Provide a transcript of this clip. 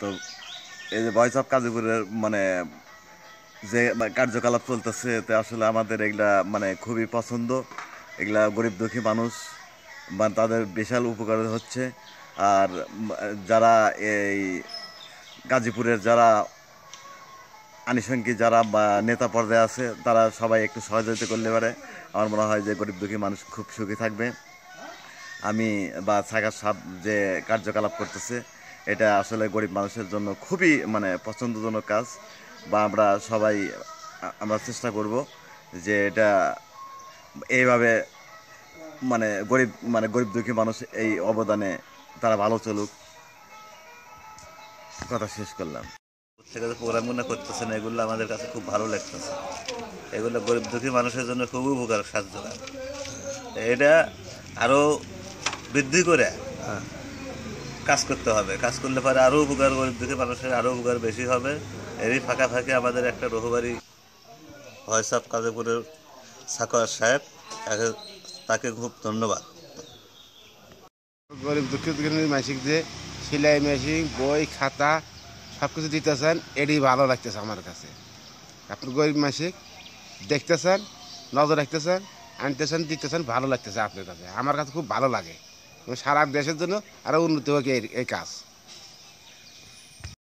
তো এই যে ভয়েস অফ কাজীপুরের মানে যে কার্যকলাপ চলতেছে তো আসলে আমাদের এগুলা মানে খুবই পছন্দ এগুলা গরিব দুঃখী মানুষ মানে তাদের বিশাল উপকার হচ্ছে আর যারা এই গাজীপুরের যারা আনুষঙ্গিক যারা নেতা পর্যায়ে আছে তারা সবাই একটু সহযোগিতা করলে পারে আমার মনে হয় যে গরিব দুঃখী মানুষ খুব সুখী থাকবে আমি বা সাগার সাপ যে কার্যকলাপ করতেছে এটা আসলে গরিব মানুষের জন্য খুবই মানে পছন্দজনক কাজ বা আমরা সবাই আমরা চেষ্টা করব যে এটা এইভাবে মানে গরিব মানে গরিব দুঃখী মানুষ এই অবদানে তারা ভালো চলুক কথা শেষ করলাম থেকে প্রোগ্রাম প্রোগ্রামগুলো করতেছেন এগুলো আমাদের কাছে খুব ভালো লাগতেছে এগুলো গরিব দুঃখী মানুষের জন্য খুব উপকার সাহায্য এটা আরও বৃদ্ধি করে হ্যাঁ। কাজ করতে হবে কাজ করলে পরে আরও উপকার গরিব দিকে মানুষের আরও উপকার বেশি হবে এরই ফাঁকা ফাঁকে আমাদের একটা রহুবাড়ি হয় অফ কাজীপুরের সাকোয়ার সাহেব তাকে খুব ধন্যবাদ গরিব দুঃখিত মাসিক যে সেলাই মেশিন বই খাতা সব কিছু দিতেছেন এটি ভালো লাগতেছে আমার কাছে আপনি গরিব মাসিক দেখতেছেন নজর রাখতেছেন আনতেছেন দিতেছেন ভালো লাগতেছে আপনার কাছে আমার কাছে খুব ভালো লাগে সারা দেশের জন্য আরও উন্নতি হোক এই কাজ